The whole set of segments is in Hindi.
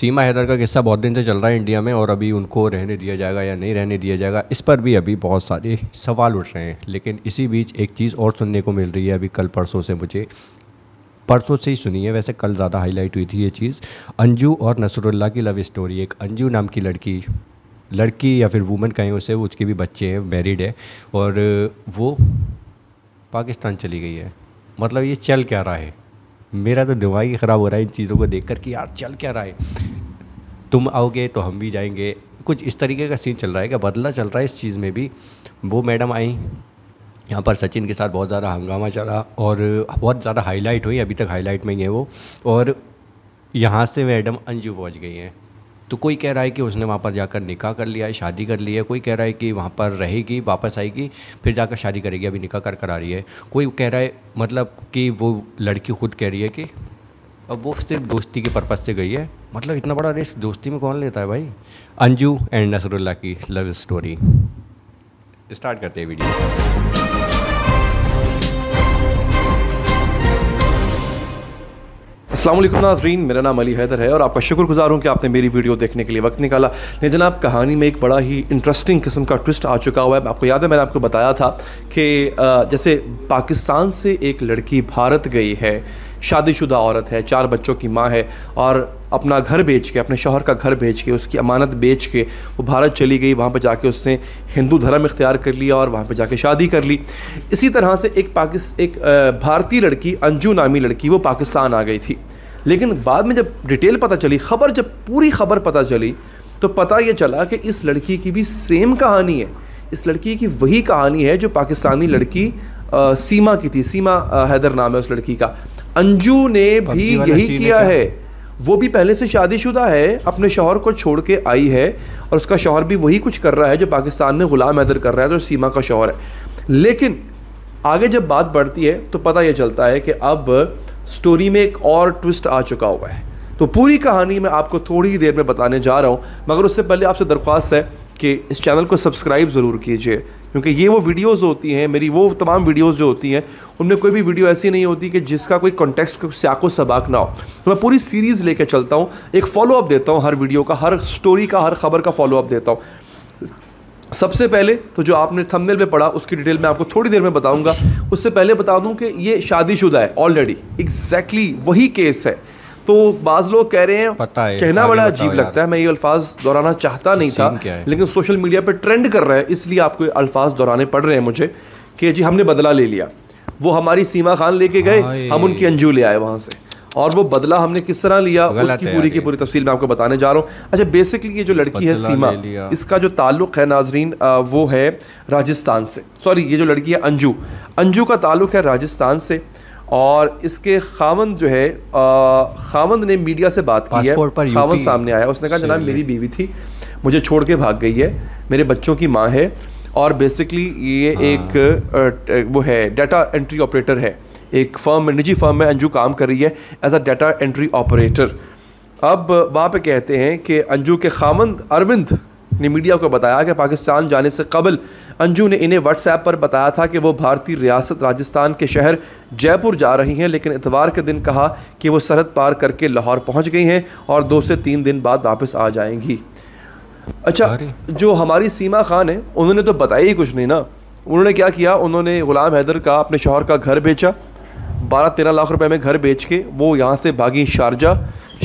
सीमा हैदर का किस्सा बहुत दिन से चल रहा है इंडिया में और अभी उनको रहने दिया जाएगा या नहीं रहने दिया जाएगा इस पर भी अभी बहुत सारे सवाल उठ रहे हैं लेकिन इसी बीच एक चीज़ और सुनने को मिल रही है अभी कल परसों से मुझे परसों से ही सुनी है वैसे कल ज़्यादा हाईलाइट हुई थी ये चीज़ अंजू और नसरुल्ला की लव स्टोरी एक अंजू नाम की लड़की लड़की या फिर वूमन कहें उसे उसके भी बच्चे हैं मैरिड है और वो पाकिस्तान चली गई है मतलब ये चल क्या रहा है मेरा तो दिमाग ही ख़राब हो रहा है इन चीज़ों को देख कर कि यार चल क्या रहा है तुम आओगे तो हम भी जाएंगे कुछ इस तरीके का सीन चल रहा है क्या बदला चल रहा है इस चीज़ में भी वो मैडम आई यहाँ पर सचिन के साथ बहुत ज़्यादा हंगामा चला और बहुत ज़्यादा हाईलाइट हुई अभी तक हाईलाइट में ही है वो और यहाँ से मैडम अंजू पहुँच गई हैं तो कोई कह रहा है कि उसने वहाँ पर जाकर निकाह कर लिया है शादी कर ली है कोई कह रहा है कि वहाँ पर रहेगी वापस आएगी फिर जाकर शादी करेगी अभी निकाह कर करा रही है कोई कह रहा है मतलब कि वो लड़की खुद कह रही है कि अब वो सिर्फ दोस्ती के पर्पज़ से गई है मतलब इतना बड़ा रिस्क दोस्ती में कौन लेता है भाई अंजू एंड नसरुल्ला की लव स्टोरी स्टार्ट करते हैं वीडियो असलम नाजरीन मेरा नाम अली हैदर है और आपका शुक्रगुजार हूँ कि आपने मेरी वीडियो देखने के लिए वक्त निकाला लेकिन जनाब कहानी में एक बड़ा ही इंटरेस्टिंग किस्म का ट्विस्ट आ चुका हुआ है आपको याद है मैंने आपको बताया था कि जैसे पाकिस्तान से एक लड़की भारत गई है शादीशुदा औरत है चार बच्चों की माँ है और अपना घर बेच के अपने शोहर का घर बेच के उसकी अमानत बेच के वो भारत चली गई वहाँ पर जाके उसने हिंदू धर्म इख्तियार कर लिया और वहाँ पर जाके शादी कर ली इसी तरह से एक पाकिस एक भारतीय लड़की अंजू नामी लड़की वो पाकिस्तान आ गई थी लेकिन बाद में जब डिटेल पता चली खबर जब पूरी खबर पता चली तो पता ये चला कि इस लड़की की भी सेम कहानी है इस लड़की की वही कहानी है जो पाकिस्तानी लड़की आ, सीमा की थी सीमा हैदर नाम है उस लड़की का अंजू ने भी यही किया है वो भी पहले से शादीशुदा है अपने शोहर को छोड़ के आई है और उसका शोहर भी वही कुछ कर रहा है जो पाकिस्तान में गुलाम हैदर कर रहा है तो सीमा का शोहर है लेकिन आगे जब बात बढ़ती है तो पता यह चलता है कि अब स्टोरी में एक और ट्विस्ट आ चुका हुआ है तो पूरी कहानी मैं आपको थोड़ी ही देर में बताने जा रहा हूँ मगर उससे पहले आपसे दरख्वास्त है कि इस चैनल को सब्सक्राइब ज़रूर कीजिए क्योंकि ये वो वीडियोस होती हैं मेरी वो तमाम वीडियोस जो होती हैं उनमें कोई भी वीडियो ऐसी नहीं होती कि जिसका कोई कॉन्टेक्स्ट को सबाक ना हो तो मैं पूरी सीरीज़ लेके चलता हूँ एक फॉलोअप देता हूँ हर वीडियो का हर स्टोरी का हर खबर का फॉलोअप देता हूँ सबसे पहले तो जो आपने थंबनेल में पढ़ा उसकी डिटेल मैं आपको थोड़ी देर में बताऊंगा उससे पहले बता दूं कि ये शादीशुदा है ऑलरेडी एग्जैक्टली exactly वही केस है तो बाज लोग कह रहे हैं पता है कहना बड़ा अजीब लगता है मैं ये अल्फाज दोहराना चाहता तो नहीं था लेकिन सोशल मीडिया पर ट्रेंड कर रहा है इसलिए आपको अल्फाज दोहराने पड़ रहे हैं मुझे कि जी हमने बदला ले लिया वो हमारी सीमा खान लेके गए हम उनकी अंजू ले आए वहाँ से और वो बदला हमने किस तरह लिया उसकी पूरी की पूरी तफसील मैं आपको बताने जा रहा हूँ अच्छा बेसिकली ये जो लड़की है सीमा इसका जो ताल्लुक है नाजरीन वो है राजस्थान से सॉरी ये जो लड़की है अंजू अंजू का ताल्लुक है राजस्थान से और इसके खावंद जो है खावंद ने मीडिया से बात की है खावंद सामने आया उसने कहा जनाब मेरी बीवी थी मुझे छोड़ के भाग गई है मेरे बच्चों की माँ है और बेसिकली ये हाँ। एक वो है डाटा एंट्री ऑपरेटर है एक फर्म में निजी फर्म में अंजू काम कर रही है as a data entry operator अब वहाँ पे कहते हैं कि अंजू के खामंद अरविंद ने मीडिया को बताया कि पाकिस्तान जाने से कबल अंजू ने इन्हें व्हाट्सएप पर बताया था कि वो भारतीय रियासत राजस्थान के शहर जयपुर जा रही हैं लेकिन इतवार के दिन कहा कि वो सरहद पार करके लाहौर पहुँच गई हैं और दो से तीन दिन बाद वापस आ जाएंगी अच्छा जो हमारी सीमा खान है उन्होंने तो बताया ही कुछ नहीं ना उन्होंने क्या किया उन्होंने ग़ुलाम हैदर का अपने शोहर का घर बेचा बारह तेरह लाख रुपए में घर बेच के वो यहाँ से भागी शारजा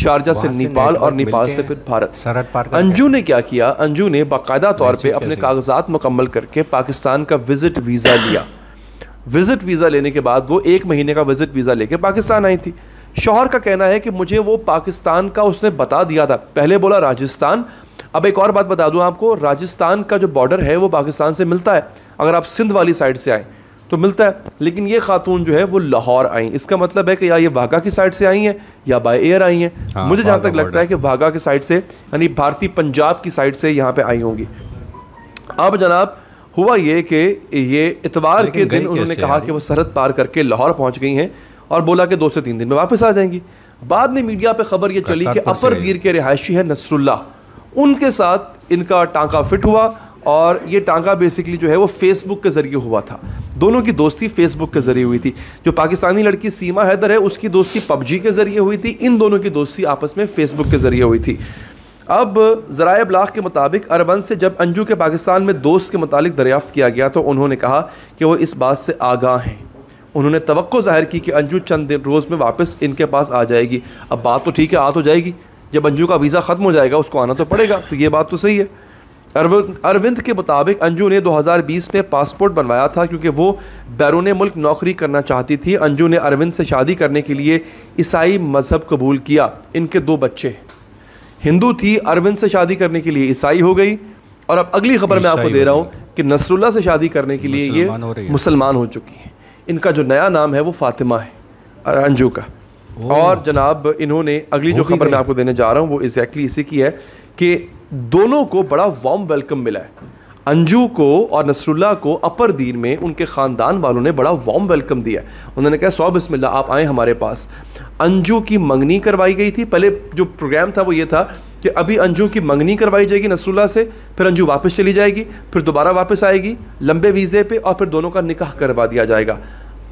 शारजा से नेपाल और नेपाल से फिर भारत अंजू ने क्या किया अंजू ने बाकायदा तौर पर अपने कागजात मुकम्मल करके पाकिस्तान का विजिट वीज़ा लिया विजिट वीज़ा लेने के बाद वो एक महीने का विजिट वीज़ा लेके पाकिस्तान आई थी शोहर का कहना है कि मुझे वो पाकिस्तान का उसने बता दिया था पहले बोला राजस्थान अब एक और बात बता दूं आपको राजस्थान का जो बॉर्डर है वो पाकिस्तान से मिलता है अगर आप सिंध वाली साइड से आएँ तो मिलता है लेकिन ये खातून जो है वो लाहौर आई इसका मतलब है कि या ये वाघा की साइड से आई हैं या बाय एयर आई हैं हाँ, मुझे जहाँ तक लगता है कि वाघा की साइड से यानी भारतीय पंजाब की साइड से यहाँ पे आई होंगी अब जनाब हुआ ये कि ये इतवार के दिन उन्होंने कहा कि वो सरहद पार करके लाहौर पहुँच गई हैं और बोला कि दो से तीन दिन में वापस आ जाएंगी बाद में मीडिया पर खबर ये चली कि अपर दीर के रिहायशी हैं नसरुल्ला उनके साथ इनका टाँका फिट हुआ और ये टाँका बेसिकली जो है वो फेसबुक के ज़रिए हुआ था दोनों की दोस्ती फेसबुक के ज़रिए हुई थी जो पाकिस्तानी लड़की सीमा हैदर है उसकी दोस्ती पबजी के ज़रिए हुई थी इन दोनों की दोस्ती आपस में फ़ेसबुक के ज़रिए हुई थी अब ज़रा अबलाग के मुताबिक अरबन से जब अंजू के पाकिस्तान में दोस्त के मुतालिक दरियाफ़्त किया गया तो उन्होंने कहा कि वो इस बात से आगाह हैं उन्होंने तो ज़ाहिर की कि अंजू चंद दिन रोज़ में वापस इनके पास आ जाएगी अब बात तो ठीक है आ तो जाएगी जब अंजू का वीज़ा ख़त्म हो जाएगा उसको आना तो पड़ेगा तो ये बात तो सही है अरविंद के मुताबिक अंजू ने 2020 में पासपोर्ट बनवाया था क्योंकि वो बैरून मुल्क नौकरी करना चाहती थी अंजू ने अरविंद से शादी करने के लिए ईसाई मजहब कबूल किया इनके दो बच्चे हिंदू थी अरविंद से शादी करने के लिए ईसाई हो गई और अब अगली खबर मैं आपको दे रहा हूँ कि नसरुल्ला से शादी करने के लिए ये मुसलमान हो चुकी हैं इनका जो नया नाम है वो फातिमा है अंजू का और जनाब इन्होंने अगली जो खबर मैं आपको देने जा रहा हूँ वो एग्जैक्टली इसी की है कि दोनों को बड़ा वार्म वेलकम मिला है अंजू को और नसरुल्ला को अपर दीन में उनके ख़ानदान वालों ने बड़ा वार्म वेलकम दिया उन्होंने कहा सौ बिस्मिल्ला आप आएँ हमारे पास अंजू की मंगनी करवाई गई थी पहले जो प्रोग्राम था वो ये था कि अभी अंजू की मंगनी करवाई जाएगी नसरुल्ला से फिर अंजू वापस चली जाएगी फिर दोबारा वापस आएगी लंबे वीज़े पर और फिर दोनों का निकाह करवा दिया जाएगा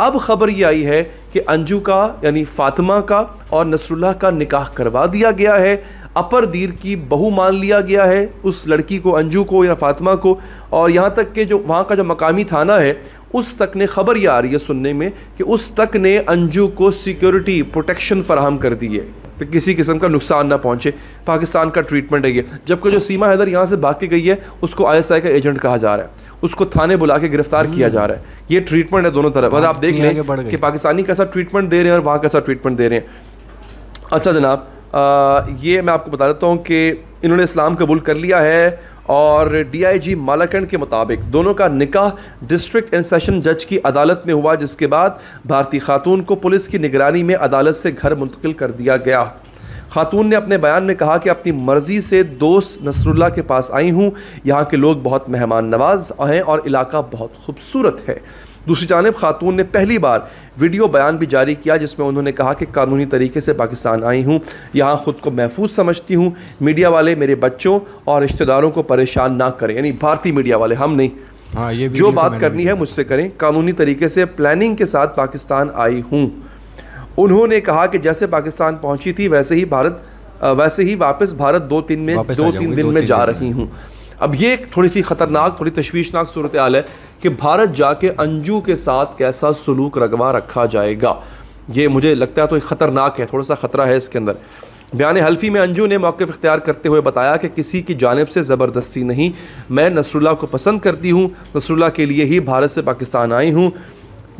अब ख़बर ये आई है कि अंजू का यानी फातिमा का और नसरुल्ला का निकाह करवा दिया गया है अपर दीर की बहू मान लिया गया है उस लड़की को अंजू को या फातिमा को और यहाँ तक के जो वहाँ का जो मकामी थाना है उस तक ने ख़बर यह आ रही है सुनने में कि उस तक ने अंजू को सिक्योरिटी प्रोटेक्शन फराहम कर दी है तो किसी किस्म का नुकसान ना पहुँचे पाकिस्तान का ट्रीटमेंट है ये जबकि जो सीमा हैदर यहाँ से भाग के गई है उसको आईएसआई का एजेंट कहा जा रहा है उसको थाने बुला के गिरफ्तार किया जा रहा है ये ट्रीटमेंट है दोनों तरफ अगर आप देख लें कि पाकिस्तानी कैसा ट्रीटमेंट दे रहे हैं और वहाँ कैसा ट्रीटमेंट दे रहे हैं अच्छा जनाब ये मैं आपको बता देता हूँ कि इन्होंने इस्लाम कबूल कर लिया है और डीआईजी मालाकंड के मुताबिक दोनों का निकाह डिस्ट्रिक्ट एंड सेशन जज की अदालत में हुआ जिसके बाद भारतीय खातून को पुलिस की निगरानी में अदालत से घर मुंतकिल कर दिया गया खातून ने अपने बयान में कहा कि अपनी मर्ज़ी से दोस्त नसरुल्ला के पास आई हूँ यहाँ के लोग बहुत मेहमान नवाज हैं और इलाका बहुत खूबसूरत है दूसरी जानब खातून ने पहली बार वीडियो बयान भी जारी किया जिसमें उन्होंने कहा कि कानूनी तरीके से पाकिस्तान आई हूँ यहाँ ख़ुद को महफूज समझती हूँ मीडिया वाले मेरे बच्चों और रिश्तेदारों को परेशान ना करें यानी भारतीय मीडिया वाले हम नहीं हाँ, ये जो तो बात करनी है मुझसे करें कानूनी तरीके से प्लानिंग के साथ पाकिस्तान आई हूँ उन्होंने कहा कि जैसे पाकिस्तान पहुँची थी वैसे ही भारत वैसे ही वापस भारत दो तीन में दो तीन दिन में जा रही हूँ अब ये थोड़ी सी ख़तरनाक थोड़ी तशवीशनाक सूरत हाल है कि भारत जाके अंजू के साथ कैसा सलूक रगवा रखा जाएगा ये मुझे लगता है तो ख़तरनाक है थोड़ा सा ख़तरा है इसके अंदर बयान हल्फी में अंजू ने मौक़ इख्तियार करते हुए बताया कि किसी की जानब से ज़बरदस्ती नहीं मैं नसरुल्ला को पसंद करती हूँ नसरुल्ला के लिए ही भारत से पाकिस्तान आई हूँ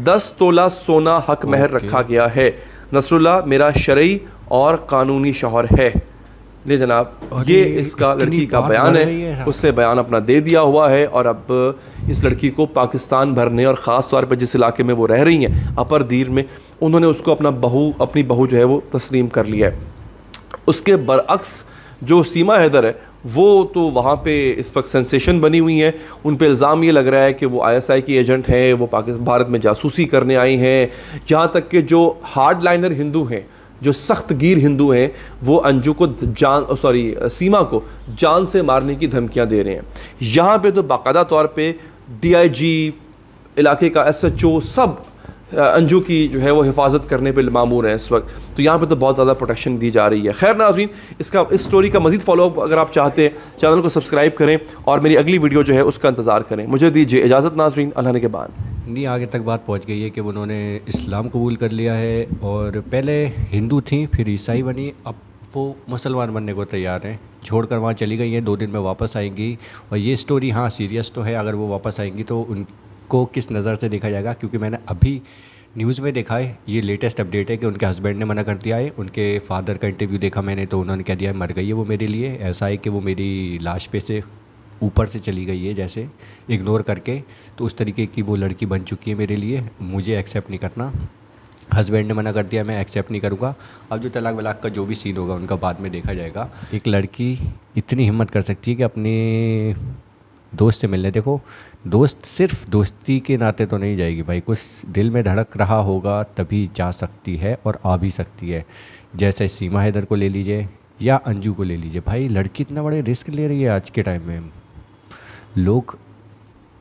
दस तोला सोना हक महर रखा गया है नसरुल्ला मेरा शर्य और कानूनी शौहर है ले जनाब ये इसका लड़की का बयान है उससे बयान अपना दे दिया हुआ है और अब इस लड़की को पाकिस्तान भरने और ख़ास तौर पर जिस इलाके में वो रह रही हैं अपर दीर में उन्होंने उसको अपना बहू अपनी बहू जो है वो तस्लीम कर लिया है उसके बरअक्स जो सीमा हैदर है वो तो वहाँ पे इस वक्त सेंसेशन बनी हुई है उन पे इल्ज़ाम ये लग रहा है कि वो आईएसआई की एजेंट हैं वो पाकिस्तान भारत में जासूसी करने आई हैं जहाँ तक कि जो हार्ड लाइनर हिंदू हैं जो सख्त गिर हिंदू हैं वो अंजू को जान सॉरी सीमा को जान से मारने की धमकियां दे रहे हैं यहाँ पे तो बाकायदा तौर पे डीआईजी इलाके का एसएचओ सब अंजू की जो है वो हिफाजत करने पे मामूर हैं इस वक्त तो यहाँ पे तो बहुत ज़्यादा प्रोटेक्शन दी जा रही है खैर नाजरीन इसका इस स्टोरी का मजीद फॉलोअप अगर आप चाहते हैं चैनल को सब्सक्राइब करें और मेरी अगली वीडियो जो है उसका इंतज़ार करें मुझे दीजिए इजाज़त नाजरीन अल्लाह के बाद इतनी आगे तक बात पहुंच गई है कि उन्होंने इस्लाम कबूल कर लिया है और पहले हिंदू थी फिर ईसाई बनी अब वो मुसलमान बनने को तैयार हैं छोड़कर वहाँ चली गई हैं दो दिन में वापस आएंगी और ये स्टोरी हाँ सीरियस तो है अगर वो वापस आएंगी तो उनको किस नज़र से देखा जाएगा क्योंकि मैंने अभी न्यूज़ में देखा है ये लेटेस्ट अपडेट है कि उनके हस्बैंड ने मना कर दिया है उनके फादर का इंटरव्यू देखा मैंने तो उन्होंने कह दिया है मर गई है वो मेरे लिए ऐसा है कि वो मेरी लाश पे से ऊपर से चली गई है जैसे इग्नोर करके तो उस तरीके की वो लड़की बन चुकी है मेरे लिए मुझे एक्सेप्ट नहीं करना हस्बैंड ने मना कर दिया मैं एक्सेप्ट नहीं करूँगा अब जो तलाक वलाक का जो भी सीन होगा उनका बाद में देखा जाएगा एक लड़की इतनी हिम्मत कर सकती है कि अपने दोस्त से मिलने देखो दोस्त सिर्फ दोस्ती के नाते तो नहीं जाएगी भाई कुछ दिल में धड़क रहा होगा तभी जा सकती है और आ भी सकती है जैसे सीमा हैदर को ले लीजिए या अंजू को ले लीजिए भाई लड़की इतना बड़े रिस्क ले रही है आज के टाइम में लोग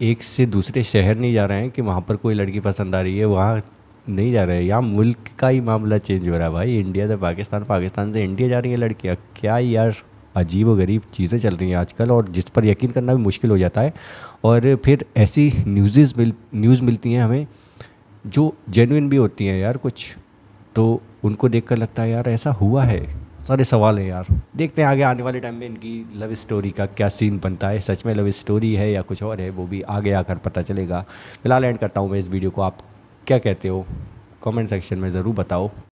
एक से दूसरे शहर नहीं जा रहे हैं कि वहाँ पर कोई लड़की पसंद आ रही है वहाँ नहीं जा रहे हैं यहाँ मुल्क का ही मामला चेंज हो रहा है भाई इंडिया से पाकिस्तान पाकिस्तान से इंडिया जा रही है लड़कियाँ क्या यार अजीब और गरीब चीज़ें चल रही हैं आजकल और जिस पर यकीन करना भी मुश्किल हो जाता है और फिर ऐसी न्यूज़ मिल न्यूज़ मिलती हैं हमें जो जेनुइन भी होती हैं यार कुछ तो उनको देखकर लगता है यार ऐसा हुआ है सारे सवाल हैं यार देखते हैं आगे आने वाले टाइम में इनकी लव स्टोरी का क्या सीन बनता है सच में लव स्टोरी है या कुछ और है वो भी आगे आकर पता चलेगा फिलहाल एंड करता हूँ मैं इस वीडियो को आप क्या कहते हो कमेंट सेक्शन में ज़रूर बताओ